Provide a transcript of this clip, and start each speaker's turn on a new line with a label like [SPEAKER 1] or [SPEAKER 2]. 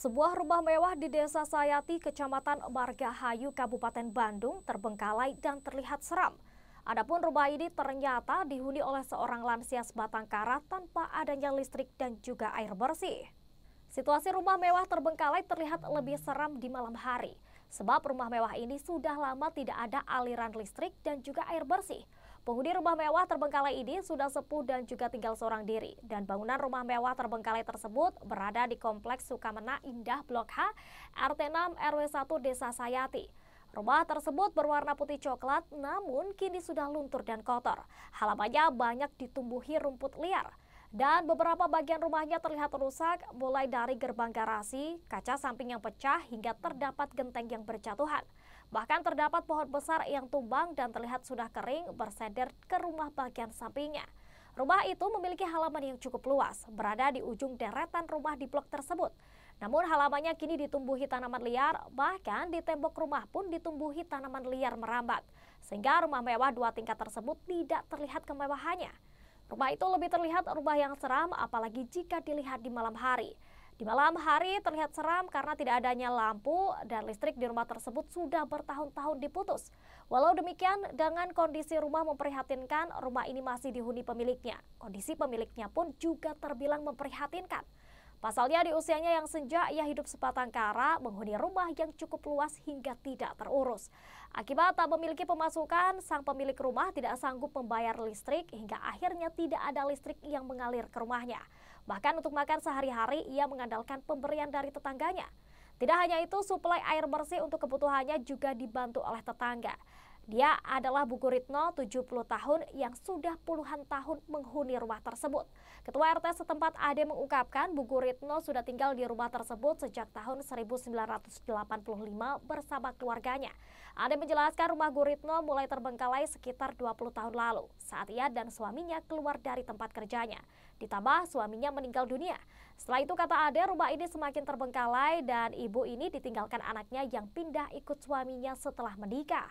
[SPEAKER 1] Sebuah rumah mewah di Desa Sayati, Kecamatan Margahayu, Kabupaten Bandung terbengkalai dan terlihat seram. Adapun rumah ini ternyata dihuni oleh seorang lansia sebatang karat tanpa adanya listrik dan juga air bersih. Situasi rumah mewah terbengkalai terlihat lebih seram di malam hari, sebab rumah mewah ini sudah lama tidak ada aliran listrik dan juga air bersih. Penghuni rumah mewah terbengkalai ini sudah sepuh dan juga tinggal seorang diri. Dan bangunan rumah mewah terbengkalai tersebut berada di Kompleks Sukamena Indah Blok H, RT 6 RW 1 Desa Sayati. Rumah tersebut berwarna putih coklat namun kini sudah luntur dan kotor. Halamannya banyak ditumbuhi rumput liar. Dan beberapa bagian rumahnya terlihat rusak mulai dari gerbang garasi, kaca samping yang pecah hingga terdapat genteng yang berjatuhan. Bahkan terdapat pohon besar yang tumbang dan terlihat sudah kering bersender ke rumah bagian sampingnya. Rumah itu memiliki halaman yang cukup luas, berada di ujung deretan rumah di blok tersebut. Namun halamannya kini ditumbuhi tanaman liar, bahkan di tembok rumah pun ditumbuhi tanaman liar merambat Sehingga rumah mewah dua tingkat tersebut tidak terlihat kemewahannya. Rumah itu lebih terlihat rumah yang seram apalagi jika dilihat di malam hari. Di malam hari terlihat seram karena tidak adanya lampu dan listrik di rumah tersebut sudah bertahun-tahun diputus. Walau demikian, dengan kondisi rumah memprihatinkan, rumah ini masih dihuni pemiliknya. Kondisi pemiliknya pun juga terbilang memprihatinkan. Pasalnya di usianya yang senja, ia hidup sepatang kara, menghuni rumah yang cukup luas hingga tidak terurus. Akibat tak memiliki pemasukan, sang pemilik rumah tidak sanggup membayar listrik hingga akhirnya tidak ada listrik yang mengalir ke rumahnya. Bahkan untuk makan sehari-hari, ia mengandalkan pemberian dari tetangganya. Tidak hanya itu, suplai air bersih untuk kebutuhannya juga dibantu oleh tetangga. Dia adalah Bu Guritno, 70 tahun, yang sudah puluhan tahun menghuni rumah tersebut. Ketua RT setempat Ade mengungkapkan Bu Guritno sudah tinggal di rumah tersebut sejak tahun 1985 bersama keluarganya. Ade menjelaskan rumah Guritno mulai terbengkalai sekitar 20 tahun lalu saat ia dan suaminya keluar dari tempat kerjanya. Ditambah suaminya meninggal dunia. Setelah itu kata Ade, rumah ini semakin terbengkalai dan ibu ini ditinggalkan anaknya yang pindah ikut suaminya setelah menikah.